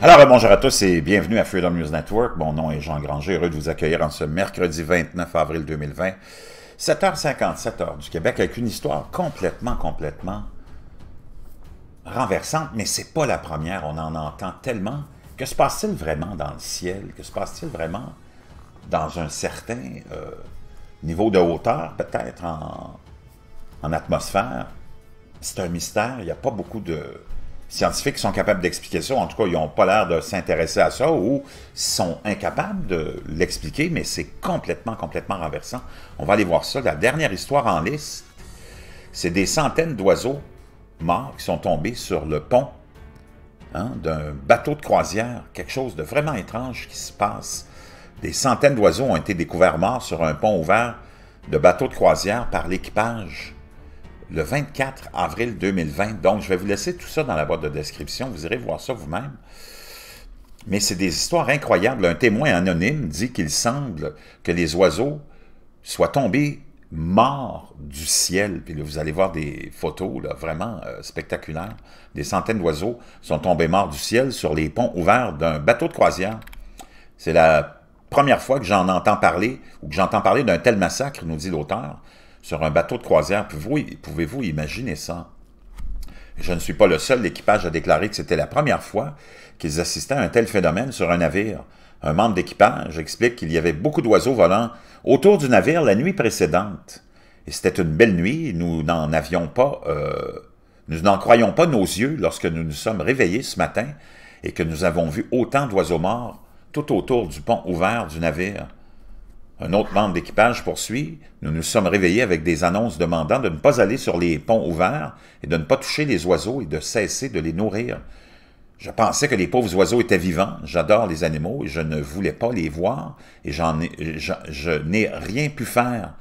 Alors, bonjour à tous et bienvenue à Freedom News Network. Mon nom est Jean Granger, heureux de vous accueillir en ce mercredi 29 avril 2020, 7h57 du Québec, avec une histoire complètement, complètement renversante, mais c'est pas la première, on en entend tellement. Que se passe-t-il vraiment dans le ciel? Que se passe-t-il vraiment dans un certain euh, niveau de hauteur, peut-être en, en atmosphère? C'est un mystère, il n'y a pas beaucoup de scientifiques sont capables d'expliquer ça. En tout cas, ils n'ont pas l'air de s'intéresser à ça ou sont incapables de l'expliquer, mais c'est complètement, complètement renversant. On va aller voir ça. La dernière histoire en liste, c'est des centaines d'oiseaux morts qui sont tombés sur le pont hein, d'un bateau de croisière. Quelque chose de vraiment étrange qui se passe. Des centaines d'oiseaux ont été découverts morts sur un pont ouvert de bateau de croisière par l'équipage le 24 avril 2020. Donc, je vais vous laisser tout ça dans la boîte de description. Vous irez voir ça vous-même. Mais c'est des histoires incroyables. Un témoin anonyme dit qu'il semble que les oiseaux soient tombés morts du ciel. Puis vous allez voir des photos vraiment euh, spectaculaires. Des centaines d'oiseaux sont tombés morts du ciel sur les ponts ouverts d'un bateau de croisière. C'est la première fois que j'en entends parler ou que j'entends parler d'un tel massacre, nous dit l'auteur sur un bateau de croisière. Pouvez-vous imaginer ça? Je ne suis pas le seul. d'équipage à déclarer que c'était la première fois qu'ils assistaient à un tel phénomène sur un navire. Un membre d'équipage explique qu'il y avait beaucoup d'oiseaux volants autour du navire la nuit précédente. Et c'était une belle nuit, nous n'en avions pas, euh, nous n'en croyons pas nos yeux lorsque nous nous sommes réveillés ce matin et que nous avons vu autant d'oiseaux morts tout autour du pont ouvert du navire. Un autre membre d'équipage poursuit Nous nous sommes réveillés avec des annonces demandant de ne pas aller sur les ponts ouverts et de ne pas toucher les oiseaux et de cesser de les nourrir. Je pensais que les pauvres oiseaux étaient vivants, j'adore les animaux et je ne voulais pas les voir et j'en ai, je, n'ai rien pu faire.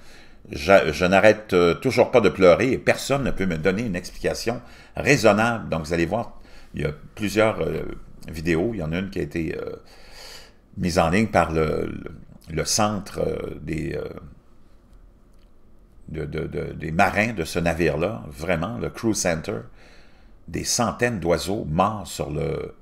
Je, n'arrête euh, toujours pas de pleurer et personne ne peut me donner une explication raisonnable. Donc vous allez voir, il y a plusieurs euh, vidéos, il y en a une qui a été euh, mise en ligne par le le centre euh, des, euh, des marins de ce navire-là, vraiment, le Crew Center, des centaines d'oiseaux morts sur le,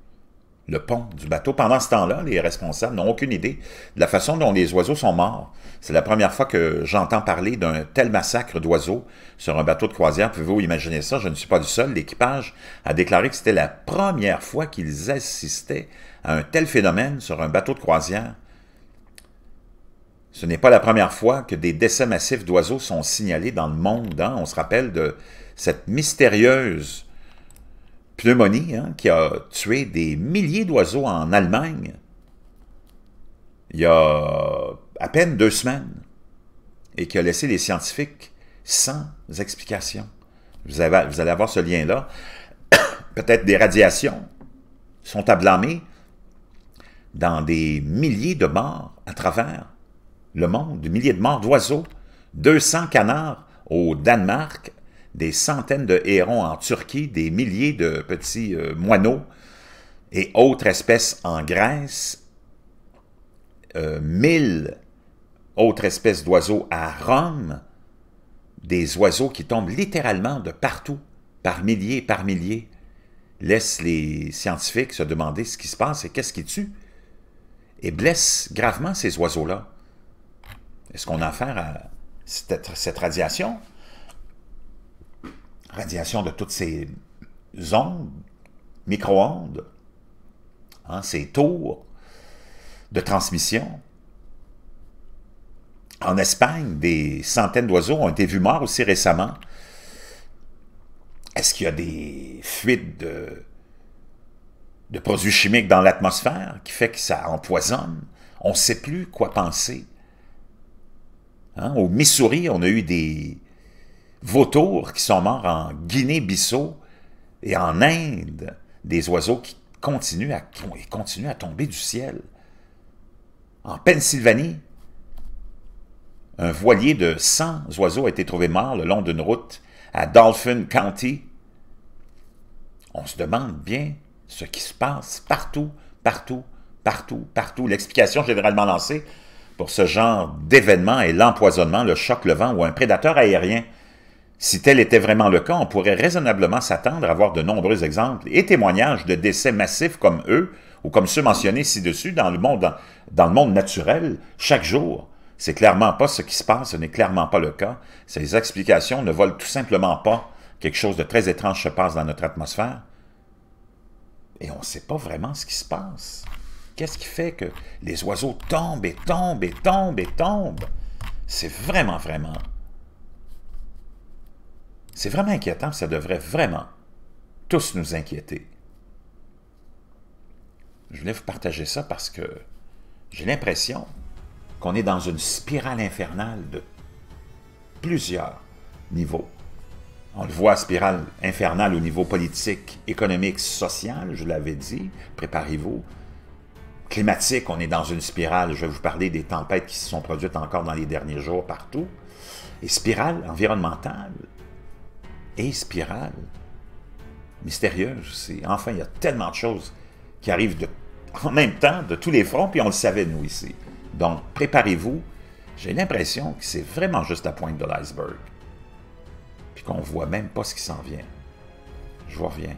le pont du bateau. Pendant ce temps-là, les responsables n'ont aucune idée de la façon dont les oiseaux sont morts. C'est la première fois que j'entends parler d'un tel massacre d'oiseaux sur un bateau de croisière. Pouvez-vous imaginer ça? Je ne suis pas du seul. L'équipage a déclaré que c'était la première fois qu'ils assistaient à un tel phénomène sur un bateau de croisière. Ce n'est pas la première fois que des décès massifs d'oiseaux sont signalés dans le monde. Hein. On se rappelle de cette mystérieuse pneumonie hein, qui a tué des milliers d'oiseaux en Allemagne il y a à peine deux semaines et qui a laissé les scientifiques sans explication. Vous, avez, vous allez avoir ce lien-là. Peut-être des radiations sont à blâmer dans des milliers de morts à travers le monde, des milliers de morts d'oiseaux, 200 canards au Danemark, des centaines de hérons en Turquie, des milliers de petits euh, moineaux et autres espèces en Grèce, euh, mille autres espèces d'oiseaux à Rome, des oiseaux qui tombent littéralement de partout, par milliers, par milliers, laissent les scientifiques se demander ce qui se passe et qu'est-ce qui tue, et blessent gravement ces oiseaux-là. Est-ce qu'on a affaire à cette, radiation? Radiation de toutes ces ondes, micro-ondes, hein, ces tours de transmission. En Espagne, des centaines d'oiseaux ont été vus morts aussi récemment. Est-ce qu'il y a des fuites de, de produits chimiques dans l'atmosphère qui fait que ça empoisonne? On ne sait plus quoi penser. Hein? Au Missouri, on a eu des vautours qui sont morts en Guinée-Bissau et en Inde, des oiseaux qui continuent à, qui continuent à tomber du ciel. En Pennsylvanie, un voilier de 100 oiseaux a été trouvé mort le long d'une route à Dolphin County. On se demande bien ce qui se passe partout, partout, partout, partout. L'explication généralement lancée, pour ce genre d'événement et l'empoisonnement, le choc, le vent ou un prédateur aérien. Si tel était vraiment le cas, on pourrait raisonnablement s'attendre à voir de nombreux exemples et témoignages de décès massifs comme eux ou comme ceux mentionnés ci-dessus dans le monde, dans le monde naturel chaque jour. C'est clairement pas ce qui se passe, ce n'est clairement pas le cas. Ces explications ne volent tout simplement pas. Quelque chose de très étrange se passe dans notre atmosphère et on ne sait pas vraiment ce qui se passe. Qu'est-ce qui fait que les oiseaux tombent et tombent et tombent et tombent? C'est vraiment, vraiment... C'est vraiment inquiétant, ça devrait vraiment tous nous inquiéter. Je voulais vous partager ça parce que j'ai l'impression qu'on est dans une spirale infernale de plusieurs niveaux. On le voit, spirale infernale au niveau politique, économique, social, je l'avais dit, préparez-vous, climatique, on est dans une spirale. Je vais vous parler des tempêtes qui se sont produites encore dans les derniers jours partout. Et spirale environnementale et spirale mystérieuse. aussi. enfin, il y a tellement de choses qui arrivent de, en même temps de tous les fronts, puis on le savait, nous, ici. Donc, préparez-vous. J'ai l'impression que c'est vraiment juste la pointe de l'iceberg, puis qu'on ne voit même pas ce qui s'en vient. Je vous reviens.